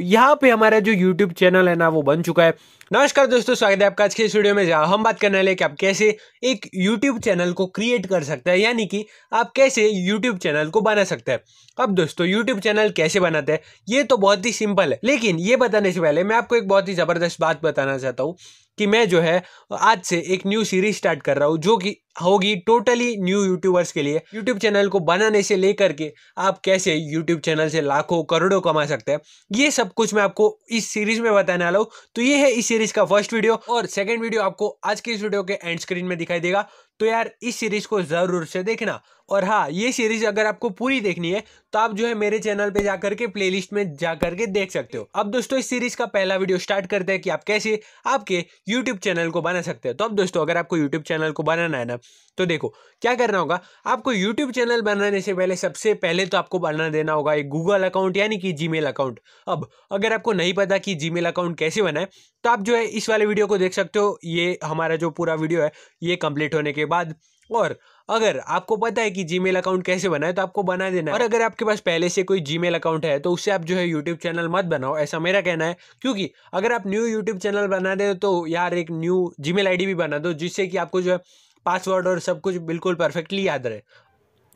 यहाँ पे हमारा जो YouTube चैनल है ना वो बन चुका है नमस्कार दोस्तों स्वागत है आपका आज के इस वीडियो में जहाँ हम बात करने वाले कि आप कैसे एक यूट्यूब चैनल को क्रिएट कर सकते हैं यानी कि आप कैसे यूट्यूब चैनल को बना सकते हैं अब दोस्तों यूट्यूब चैनल कैसे बनाते हैं ये तो बहुत ही सिंपल है लेकिन ये बताने से पहले मैं आपको एक बहुत ही ज़बरदस्त बात बताना चाहता हूँ कि मैं जो है आज से एक न्यू सीरीज स्टार्ट कर रहा हूँ जो कि होगी टोटली न्यू यूट्यूबर्स के लिए यूट्यूब चैनल को बनाने से लेकर के आप कैसे यूट्यूब चैनल से लाखों करोड़ों कमा सकते हैं ये सब कुछ मैं आपको इस सीरीज में बताने वाला हूँ तो ये है इस सीरीज का फर्स्ट वीडियो और सेकेंड वीडियो आपको आज के इस वीडियो के एंड स्क्रीन में दिखाई देगा तो यार इस सीरीज को ज़रूर से देखना और हाँ ये सीरीज अगर आपको पूरी देखनी है तो आप जो है मेरे चैनल पे जाकर के प्लेलिस्ट में जाकर के देख सकते हो अब दोस्तों इस सीरीज का पहला वीडियो स्टार्ट करते हैं कि आप कैसे आपके यूट्यूब चैनल को बना सकते हो तो अब दोस्तों अगर आपको यूट्यूब चैनल को बनाना है ना तो देखो क्या करना होगा आपको यूट्यूब चैनल बनाने से पहले सबसे पहले तो आपको बना देना होगा एक गूगल अकाउंट यानी कि जी अकाउंट अब अगर आपको नहीं पता कि जी अकाउंट कैसे बनाए तो आप जो है इस वाले वीडियो को देख सकते हो ये हमारा जो पूरा वीडियो है ये कंप्लीट होने के बाद और अगर आपको पता है कि जीमेल अकाउंट कैसे बनाए तो आपको बना देना और अगर आपके पास पहले से कोई जीमेल अकाउंट है तो उससे आप जो है यूट्यूब चैनल मत बनाओ ऐसा मेरा कहना है क्योंकि अगर आप न्यू यूट्यूब चैनल बना दे तो यार एक न्यू जी मेल भी बना दो जिससे कि आपको जो है पासवर्ड और सब कुछ बिल्कुल परफेक्टली याद रहे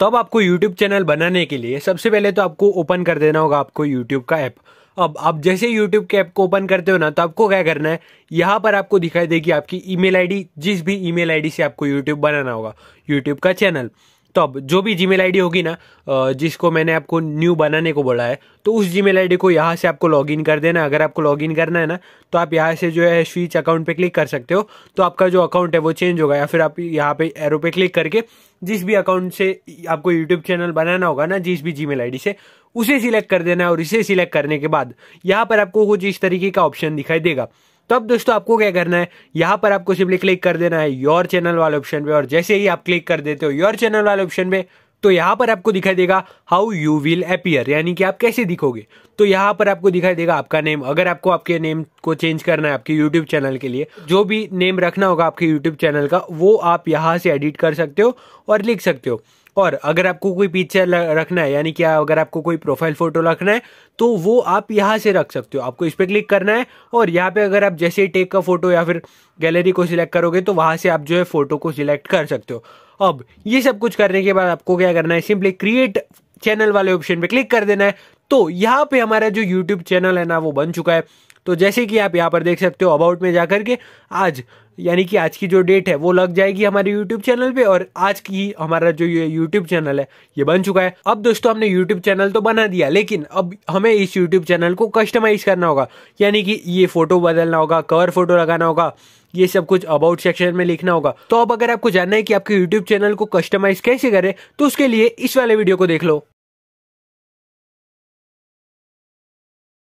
तब आपको यूट्यूब चैनल बनाने के लिए सबसे पहले तो आपको ओपन कर देना होगा आपको यूट्यूब का ऐप अब आप जैसे यूट्यूब के ऐप को ओपन करते हो ना तो आपको क्या करना है यहाँ पर आपको दिखाई देगी आपकी ईमेल आईडी जिस भी ईमेल आईडी से आपको यूट्यूब बनाना होगा यूट्यूब का चैनल तो अब जो भी जीमेल आईडी होगी ना जिसको मैंने आपको न्यू बनाने को बोला है तो उस जीमेल आईडी को यहाँ से आपको लॉगिन कर देना अगर आपको लॉगिन करना है ना तो आप यहाँ से जो है स्विच अकाउंट पे क्लिक कर सकते हो तो आपका जो अकाउंट है वो चेंज होगा या फिर आप यहाँ पे एरो पे क्लिक करके जिस भी अकाउंट से आपको यूट्यूब चैनल बनाना होगा ना जिस भी जी मेल से उसे सिलेक्ट कर देना और इसे सिलेक्ट करने के बाद यहाँ पर आपको कुछ इस तरीके का ऑप्शन दिखाई देगा तब दोस्तों आपको क्या करना है यहाँ पर आपको सिंपली क्लिक कर देना है योर चैनल वाले ऑप्शन पे और जैसे ही आप क्लिक कर देते हो योर चैनल वाले ऑप्शन पे तो यहाँ पर आपको दिखाई देगा हाउ यू विल अपियर यानी कि आप कैसे दिखोगे तो यहाँ पर आपको दिखाई देगा आपका नेम अगर आपको आपके नेम को चेंज करना है आपके यूट्यूब चैनल के लिए जो भी नेम रखना होगा आपके यूट्यूब चैनल का वो आप यहाँ से एडिट कर सकते हो और लिख सकते हो और अगर आपको कोई पिक्चर रखना है यानी क्या अगर आपको कोई प्रोफाइल फोटो रखना है तो वो आप यहाँ से रख सकते हो आपको इस पर क्लिक करना है और यहाँ पे अगर आप जैसे ही टेक का फोटो या फिर गैलरी को सिलेक्ट करोगे तो वहाँ से आप जो है फोटो को सिलेक्ट कर सकते हो अब ये सब कुछ करने के बाद आपको क्या करना है सिंपली क्रिएट चैनल वाले ऑप्शन पे क्लिक कर देना है तो यहाँ पे हमारा जो यूट्यूब चैनल है ना वो बन चुका है तो जैसे कि आप यहाँ पर देख सकते हो अबाउट में जाकर के आज यानी कि आज की जो डेट है वो लग जाएगी हमारे यूट्यूब चैनल पे और आज की हमारा जो ये यूट्यूब चैनल है ये बन चुका है अब दोस्तों हमने यूट्यूब चैनल तो बना दिया लेकिन अब हमें इस यूट्यूब चैनल को कस्टमाइज करना होगा यानी कि ये फोटो बदलना होगा कवर फोटो लगाना होगा ये सब कुछ अबाउट सेक्शन में लिखना होगा तो अब अगर आपको जानना है कि आपके यूट्यूब चैनल को कस्टमाइज कैसे करें तो उसके लिए इस वाले वीडियो को देख लो